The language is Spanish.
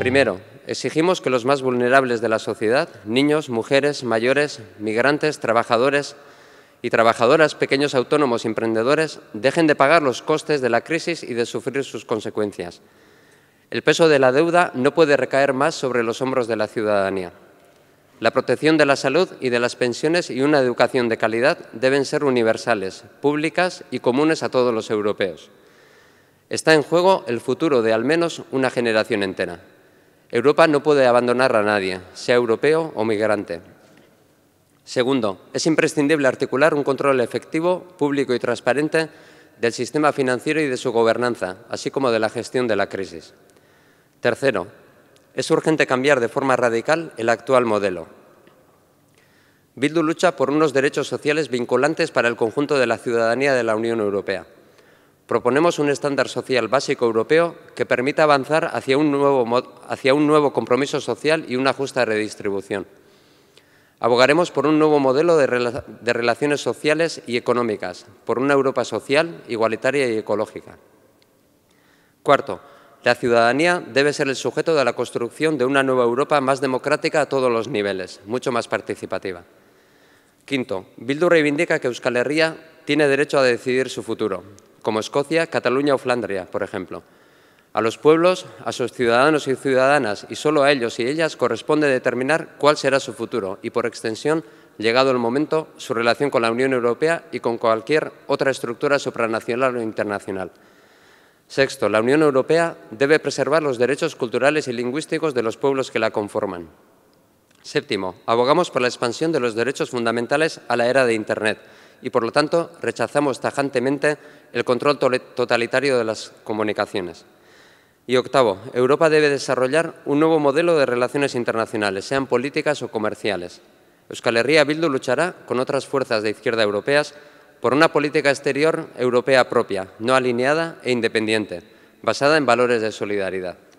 Primero, exigimos que los más vulnerables de la sociedad, niños, mujeres, mayores, migrantes, trabajadores y trabajadoras, pequeños autónomos y emprendedores, dejen de pagar los costes de la crisis y de sufrir sus consecuencias. El peso de la deuda no puede recaer más sobre los hombros de la ciudadanía. La protección de la salud y de las pensiones y una educación de calidad deben ser universales, públicas y comunes a todos los europeos. Está en juego el futuro de al menos una generación entera. Europa no puede abandonar a nadie, sea europeo o migrante. Segundo, es imprescindible articular un control efectivo, público y transparente del sistema financiero y de su gobernanza, así como de la gestión de la crisis. Tercero, es urgente cambiar de forma radical el actual modelo. Bildu lucha por unos derechos sociales vinculantes para el conjunto de la ciudadanía de la Unión Europea. Proponemos un estándar social básico europeo que permita avanzar hacia un nuevo, compromiso social y una justa redistribución. Abogaremos por un nuevo modelo de, de, relaciones sociales y económicas, por una Europa social, igualitaria y ecológica. Cuarto, la ciudadanía debe ser el sujeto de la construcción de una nueva Europa más democrática a todos los niveles, mucho más participativa. Quinto, Bildu reivindica que Euskal Herria tiene derecho a decidir su futuro como Escocia, Cataluña o Flandria, por ejemplo. A los pueblos, a sus ciudadanos y ciudadanas, y solo a ellos y ellas, corresponde determinar cuál será su futuro y, por extensión, llegado el momento, su relación con la Unión Europea y con cualquier otra estructura supranacional o internacional. Sexto, la Unión Europea debe preservar los derechos culturales y lingüísticos de los pueblos que la conforman. Séptimo, abogamos por la expansión de los derechos fundamentales a la era de Internet y, por lo tanto, rechazamos tajantemente el control totalitario de las comunicaciones. Y octavo, Europa debe desarrollar un nuevo modelo de relaciones internacionales, sean políticas o comerciales. Euskal Herria Bildu luchará con otras fuerzas de izquierda europeas por una política exterior europea propia, no alineada e independiente, basada en valores de solidaridad.